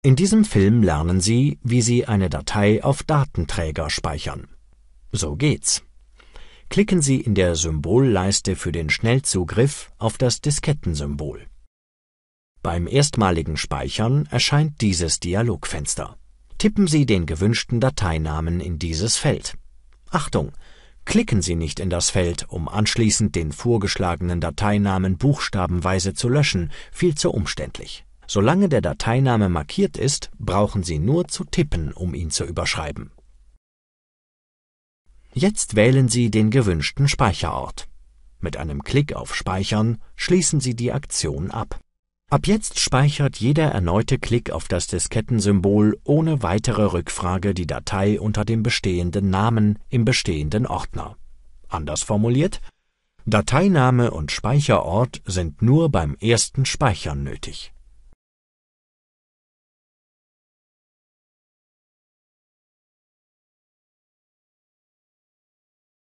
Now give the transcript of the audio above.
In diesem Film lernen Sie, wie Sie eine Datei auf Datenträger speichern. So geht's. Klicken Sie in der Symbolleiste für den Schnellzugriff auf das Diskettensymbol. Beim erstmaligen Speichern erscheint dieses Dialogfenster. Tippen Sie den gewünschten Dateinamen in dieses Feld. Achtung! Klicken Sie nicht in das Feld, um anschließend den vorgeschlagenen Dateinamen buchstabenweise zu löschen, viel zu umständlich Solange der Dateiname markiert ist, brauchen Sie nur zu tippen, um ihn zu überschreiben. Jetzt wählen Sie den gewünschten Speicherort. Mit einem Klick auf Speichern schließen Sie die Aktion ab. Ab jetzt speichert jeder erneute Klick auf das Diskettensymbol ohne weitere Rückfrage die Datei unter dem bestehenden Namen im bestehenden Ordner. Anders formuliert, Dateiname und Speicherort sind nur beim ersten Speichern nötig